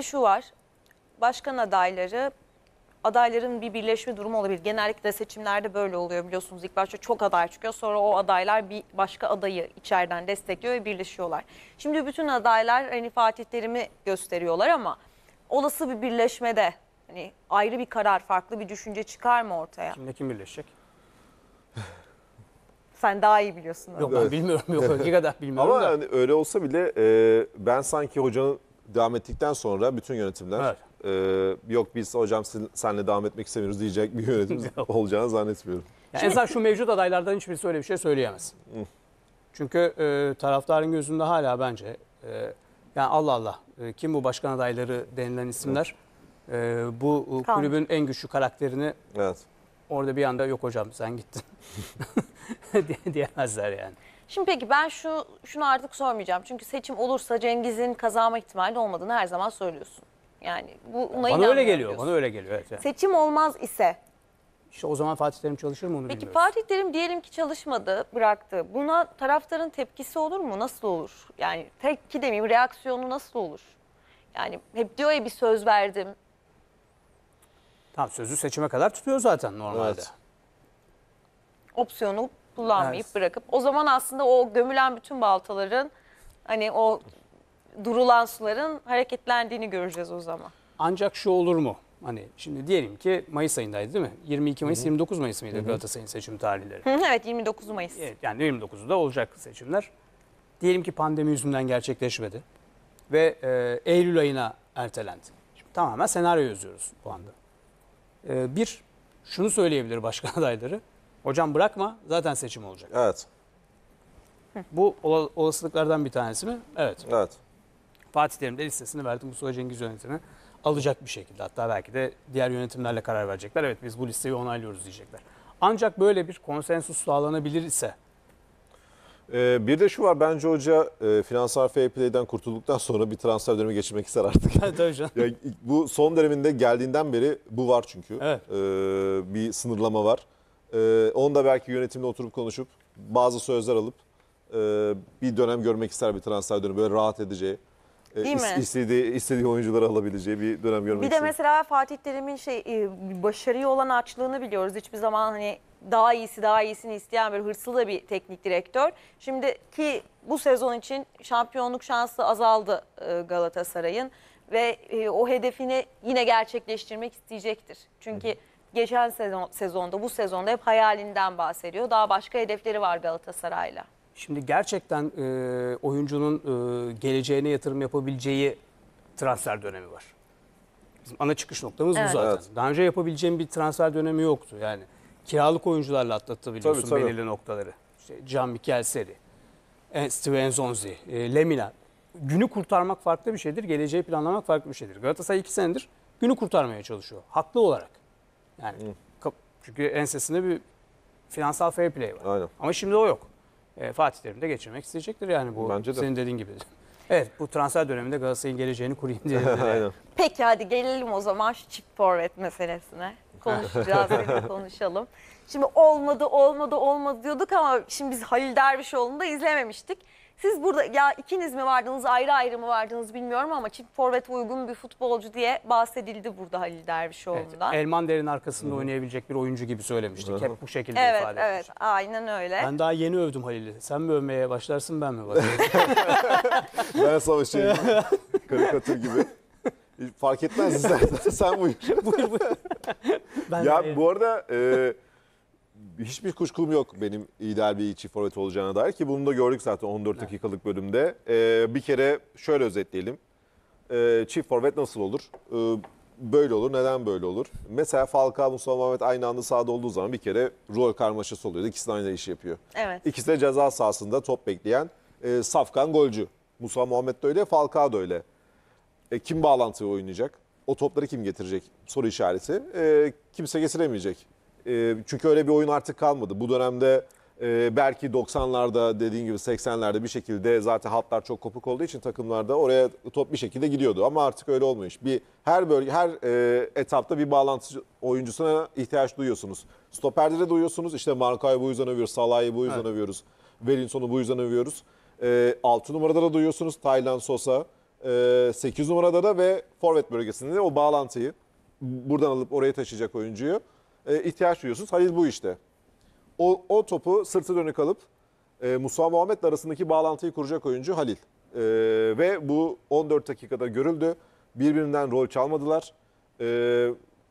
de şu var. Başkan adayları adayların bir birleşme durumu olabilir. Genellikle seçimlerde böyle oluyor biliyorsunuz. İlk başta çok aday çıkıyor. Sonra o adaylar bir başka adayı içeriden destekliyor ve birleşiyorlar. Şimdi bütün adaylar hani Fatih Terim'i gösteriyorlar ama olası bir birleşmede hani ayrı bir karar, farklı bir düşünce çıkar mı ortaya? Kimle kim birleşecek? Sen daha iyi biliyorsun. Yok ben bilmiyorum. Yok önceki kadar bilmiyorum Ama da. yani öyle olsa bile e, ben sanki hocanın devam ettikten sonra bütün yönetimler e, yok biz hocam sizin- senle devam etmek istemiyoruz diyecek bir yönetim olacağını zannetmiyorum. Yani en azından şu mevcut adaylardan hiçbirisi öyle bir şey söyleyemez. Çünkü e, taraftarın gözünde hala bence e, yani Allah Allah e, kim bu başkan adayları denilen isimler e, bu e, Kalmış. kulübün en güçlü karakterini Evet. orada bir anda yok hocam sen gittin diyemezler yani. Şimdi peki ben şu şunu artık sormayacağım. Çünkü seçim olursa Cengiz'in kazanma ihtimali olmadığını her zaman söylüyorsun. Yani bu buna Bana öyle geliyor. Bana öyle geliyor. Evet, yani. Seçim olmaz ise İşte o zaman Fatih Terim çalışır mı onu Peki bilmiyoruz. Fatih Terim diyelim ki çalışmadı, bıraktı. Buna taraftarın tepkisi olur mu? Nasıl olur? Yani tepki demeyeyim, reaksiyonu nasıl olur? Yani hep diyor ya bir söz verdim. Tamam sözü seçime kadar tutuyor zaten normalde. Evet. Opsiyonu kullanmayıp Evet. bırakıp o zaman aslında o gömülen bütün baltaların hani o durulan suların hareketlendiğini göreceğiz o zaman. Ancak şu olur mu? Hani şimdi diyelim ki Mayıs ayındaydı değil mi? 22 Mayıs, 29 Mayıs mıydı Galatasaray'ın seçim tarihleri? Hı, evet 29 Mayıs. Evet, yani 29'da olacak seçimler. Diyelim ki pandemi yüzünden gerçekleşmedi ve e, Eylül ayına ertelendi. Şimdi tamamen senaryo yazıyoruz bu anda. E, bir, şunu söyleyebilir başkan adayları. Hocam bırakma zaten seçim olacak. Evet. Bu olasılıklardan bir tanesi mi? Evet. Evet. Fatih Terim de listesini verdi Mustafa Cengiz yönetimi alacak bir şekilde. Hatta belki de diğer yönetimlerle karar verecekler. Evet biz bu listeyi onaylıyoruz diyecekler. Ancak böyle bir konsensus sağlanabilir ise ee, bir de şu var bence hoca e, finansal fair play'den kurtulduktan sonra bir transfer dönemi geçirmek ister artık. Tabii canım. Ya, bu son döneminde geldiğinden beri bu var çünkü. Evet. Ee, bir sınırlama var. Ee, onu da belki yönetimle oturup konuşup bazı sözler alıp e, bir dönem görmek ister bir transfer dönemi böyle rahat edeceği. E, Değil mi? istediği, istediği oyuncuları alabileceği bir dönem görmek Bir de istedim. mesela Fatih Terim'in şey e, olan açlığını biliyoruz. Hiçbir zaman hani daha iyisi daha iyisini isteyen bir hırslı da bir teknik direktör. Şimdi ki bu sezon için şampiyonluk şansı azaldı e, Galatasaray'ın ve e, o hedefini yine gerçekleştirmek isteyecektir. Çünkü geçen sezon, sezonda bu sezonda hep hayalinden bahsediyor. Daha başka hedefleri var Galatasaray'la. Şimdi gerçekten e, oyuncunun e, geleceğine yatırım yapabileceği transfer dönemi var. Bizim ana çıkış noktamız evet. bu zaten. Evet. Daha önce yapabileceğim bir transfer dönemi yoktu yani. Kiralık oyuncularla atlatabiliyorsun tabii, tabii. belirli noktaları. İşte Can Mikel Seri, e, Steven Zonzi, e, Lemina. Günü kurtarmak farklı bir şeydir, geleceği planlamak farklı bir şeydir. Galatasaray iki senedir günü kurtarmaya çalışıyor. Haklı olarak. Yani kap- çünkü ensesinde bir finansal fair play var. Aynen. Ama şimdi o yok. E, Fatih Terim de geçirmek isteyecektir yani bu Bence de. senin dediğin gibi. Evet bu transfer döneminde Galatasaray'ın geleceğini kurayım diye. Aynen. Peki hadi gelelim o zaman şu çift forvet meselesine. Konuşacağız, seninle konuşalım. Şimdi olmadı, olmadı, olmadı diyorduk ama şimdi biz Halil Dervişoğlu'nu da izlememiştik. Siz burada ya ikiniz mi vardınız ayrı ayrı mı vardınız bilmiyorum ama çift forvet uygun bir futbolcu diye bahsedildi burada Halil Dervişoğlu'ndan. Evet, Elman Derin arkasında oynayabilecek bir oyuncu gibi söylemiştik. Hı. Hep bu şekilde evet, ifade evet, etmiştik. aynen öyle. Ben daha yeni övdüm Halil'i. Sen mi övmeye başlarsın ben mi başlayayım? ben savaşayım. Karikatür gibi. Fark etmez istersen sen buyur. buyur buyur. Ben ya bu arada... E, hiçbir kuşkum yok benim ideal bir çift forvet olacağına dair ki bunu da gördük zaten 14 dakikalık bölümde. Ee, bir kere şöyle özetleyelim. Ee, çift forvet nasıl olur? Ee, böyle olur. Neden böyle olur? Mesela Falcao, Mustafa Mehmet aynı anda sahada olduğu zaman bir kere rol karmaşası oluyor. İkisi de aynı işi yapıyor. Evet. İkisi de ceza sahasında top bekleyen e, safkan golcü. Musa Muhammed de öyle, Falcao da öyle. E, kim bağlantıyı oynayacak? O topları kim getirecek? Soru işareti. E, kimse getiremeyecek e, çünkü öyle bir oyun artık kalmadı. Bu dönemde e, belki 90'larda dediğin gibi 80'lerde bir şekilde zaten hatlar çok kopuk olduğu için takımlarda oraya top bir şekilde gidiyordu. Ama artık öyle olmuyor. Bir her bölge her e, etapta bir bağlantı oyuncusuna ihtiyaç duyuyorsunuz. Stoperde de duyuyorsunuz. İşte Marka'yı bu yüzden övüyoruz, Salah'ı bu yüzden evet. övüyoruz, Velinson'u bu yüzden övüyoruz. E, 6 numarada da duyuyorsunuz Taylan Sosa. E, 8 numarada da ve forvet bölgesinde de o bağlantıyı buradan alıp oraya taşıyacak oyuncuyu e, ihtiyaç duyuyorsunuz. Halil bu işte. O, o topu sırtı dönük alıp e, Musa Muhammed'le arasındaki bağlantıyı kuracak oyuncu Halil. E, ve bu 14 dakikada görüldü. Birbirinden rol çalmadılar. E,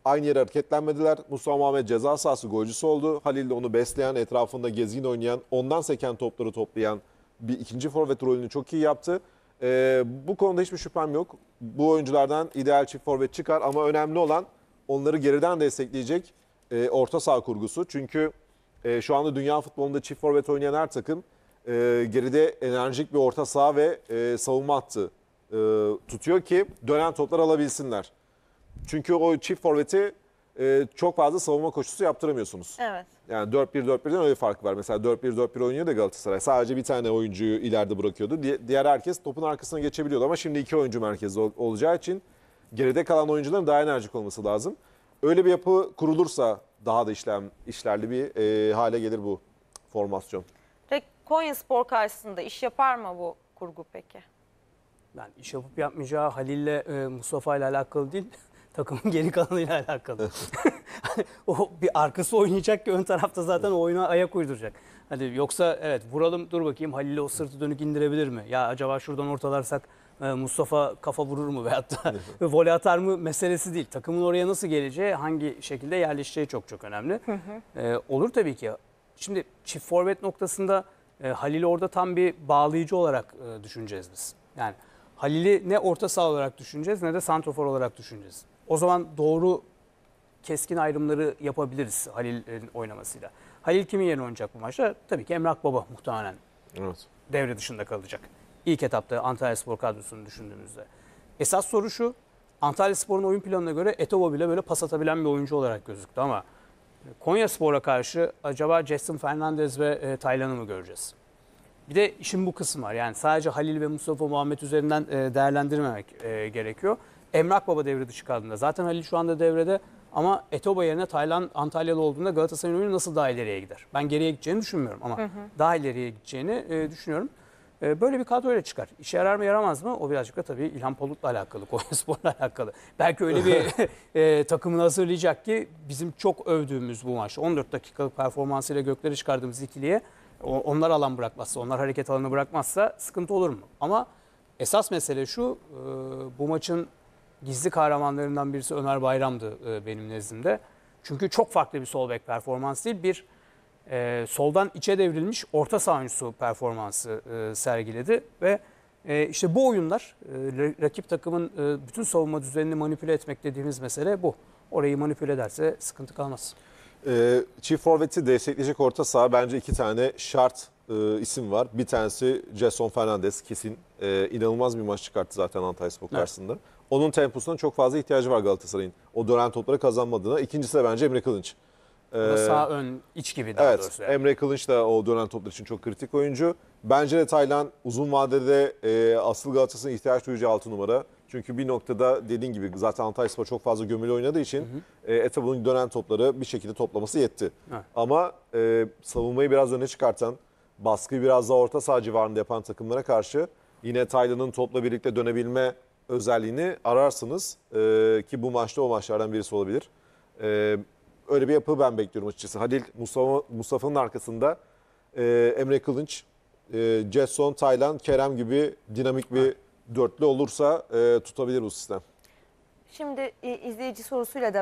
aynı yere hareketlenmediler. Musa Muhammed ceza sahası golcüsü oldu. Halil de onu besleyen, etrafında gezgin oynayan, ondan seken topları toplayan bir ikinci forvet rolünü çok iyi yaptı. E, bu konuda hiçbir şüphem yok. Bu oyunculardan ideal çift forvet çıkar ama önemli olan onları geriden destekleyecek e, orta saha kurgusu. Çünkü e, şu anda dünya futbolunda çift forvet oynayan her takım e, geride enerjik bir orta saha ve e, savunma hattı e, tutuyor ki dönen toplar alabilsinler. Çünkü o çift forveti e, çok fazla savunma koşusu yaptıramıyorsunuz. Evet. Yani 4-1-4-1'den öyle fark var. Mesela 4-1-4-1 oynuyor da Galatasaray. Sadece bir tane oyuncuyu ileride bırakıyordu. diğer herkes topun arkasına geçebiliyordu ama şimdi iki oyuncu merkezde olacağı için geride kalan oyuncuların daha enerjik olması lazım. Öyle bir yapı kurulursa daha da işlem işlerli bir e, hale gelir bu formasyon. Peki Konya Spor karşısında iş yapar mı bu kurgu peki? Yani iş yapıp yapmayacağı Halil'le e, Mustafa ile alakalı değil, takımın geri kalanıyla alakalı. o bir arkası oynayacak ki ön tarafta zaten oyuna ayak uyduracak. Hadi yoksa evet vuralım dur bakayım Halil'e o sırtı dönük indirebilir mi? Ya acaba şuradan ortalarsak e, Mustafa kafa vurur mu veyahut da voley atar mı meselesi değil. Takımın oraya nasıl geleceği, hangi şekilde yerleşeceği çok çok önemli. Ee, olur tabii ki. Şimdi çift forvet noktasında e, Halil'i orada tam bir bağlayıcı olarak e, düşüneceğiz biz. Yani Halil'i ne orta saha olarak düşüneceğiz ne de santrofor olarak düşüneceğiz. O zaman doğru keskin ayrımları yapabiliriz Halil'in oynamasıyla. Halil kimin yerine oynayacak bu maçta? Tabii ki Emrah Baba muhtemelen. Evet. Devre dışında kalacak. İlk etapta Antalya Spor kadrosunu düşündüğümüzde. Esas soru şu. Antalya Spor'un oyun planına göre Etobo bile böyle pas atabilen bir oyuncu olarak gözüktü ama Konya Spor'a karşı acaba Justin Fernandez ve e, Taylan'ı mı göreceğiz? Bir de işin bu kısmı var. Yani sadece Halil ve Mustafa Muhammed üzerinden e, değerlendirmemek e, gerekiyor. Emrak Baba devre dışı kaldığında. Zaten Halil şu anda devrede ama Etoba yerine Taylan Antalyalı olduğunda Galatasaray'ın oyunu nasıl daha ileriye gider? Ben geriye gideceğini düşünmüyorum ama hı hı. daha ileriye gideceğini e, düşünüyorum. Ee, böyle bir kadro öyle çıkar. İşe yarar mı yaramaz mı? O birazcık da tabii İlhan Palut'la alakalı, Konya Spor'la alakalı. Belki öyle bir e, takımını hazırlayacak ki bizim çok övdüğümüz bu maç. 14 dakikalık performansıyla gökleri çıkardığımız ikiliye onlar alan bırakmazsa, onlar hareket alanı bırakmazsa sıkıntı olur mu? Ama esas mesele şu, e, bu maçın gizli kahramanlarından birisi Ömer Bayram'dı e, benim nezdimde. Çünkü çok farklı bir sol bek performans değil, bir e, soldan içe devrilmiş orta saha performansı e, sergiledi ve e, işte bu oyunlar e, rakip takımın e, bütün savunma düzenini manipüle etmek dediğimiz mesele bu. Orayı manipüle ederse sıkıntı kalmaz. E, çift forveti destekleyecek orta saha bence iki tane şart e, isim var. Bir tanesi Jason Fernandez kesin e, inanılmaz bir maç çıkarttı zaten Antalya Spor karşısında. Evet. Onun temposuna çok fazla ihtiyacı var Galatasaray'ın. O dönem topları kazanmadığına. İkincisi de bence Emre Kılınç. Ee, sağ ön iç gibi daha evet, doğrusu. Yani. Emre Kılıç da o dönem toplar için çok kritik oyuncu. Bence de Taylan uzun vadede e, asıl Galatasaray'ın ihtiyaç duyacağı altı numara. Çünkü bir noktada dediğin gibi zaten Antalya Spor çok fazla gömülü oynadığı için hı hı. E, Etab'ın dönen topları bir şekilde toplaması yetti. Evet. Ama e, savunmayı biraz öne çıkartan, baskıyı biraz daha orta saha civarında yapan takımlara karşı yine Taylan'ın topla birlikte dönebilme özelliğini ararsınız. E, ki bu maçta o maçlardan birisi olabilir. E, öyle bir yapı ben bekliyorum açıkçası. Halil Mustafa, arkasında e, Emre Kılınç, e, Jason, Taylan, Kerem gibi dinamik bir dörtlü olursa e, tutabilir bu sistem. Şimdi e, izleyici sorusuyla da